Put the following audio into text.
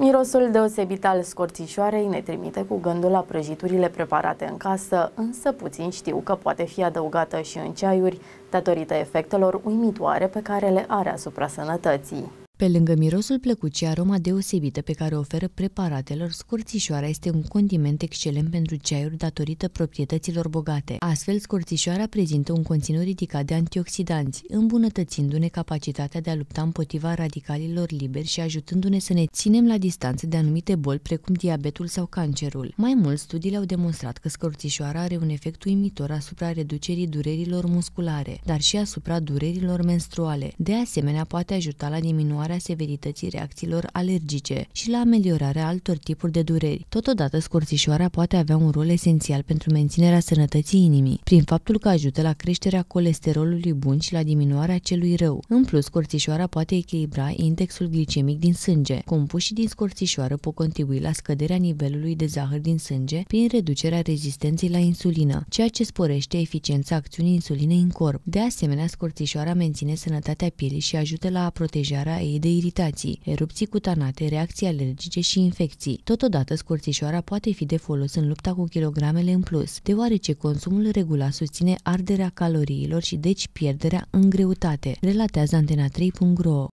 Mirosul deosebit al scorțișoarei ne trimite cu gândul la prăjiturile preparate în casă, însă puțin știu că poate fi adăugată și în ceaiuri, datorită efectelor uimitoare pe care le are asupra sănătății. Pe lângă mirosul plăcut și aroma deosebită pe care o oferă preparatelor, scurțișoara este un condiment excelent pentru ceaiuri datorită proprietăților bogate. Astfel, scurțișoara prezintă un conținut ridicat de antioxidanți, îmbunătățindu-ne capacitatea de a lupta împotriva radicalilor liberi și ajutându-ne să ne ținem la distanță de anumite boli precum diabetul sau cancerul. Mai mult, studiile au demonstrat că scurțișoara are un efect uimitor asupra reducerii durerilor musculare, dar și asupra durerilor menstruale. De asemenea, poate ajuta la diminuarea diminuarea severității reacțiilor alergice și la ameliorarea altor tipuri de dureri. Totodată, scorțișoara poate avea un rol esențial pentru menținerea sănătății inimii, prin faptul că ajută la creșterea colesterolului bun și la diminuarea celui rău. În plus, scorțișoara poate echilibra indexul glicemic din sânge. Compușii din scorțișoară pot contribui la scăderea nivelului de zahăr din sânge prin reducerea rezistenței la insulină, ceea ce sporește eficiența acțiunii insulinei în corp. De asemenea, scorțișoara menține sănătatea pielii și ajută la protejarea ei serie de iritații, erupții cutanate, reacții alergice și infecții. Totodată, scorțișoara poate fi de folos în lupta cu kilogramele în plus, deoarece consumul regulat susține arderea caloriilor și deci pierderea în greutate, relatează Antena 3.ro.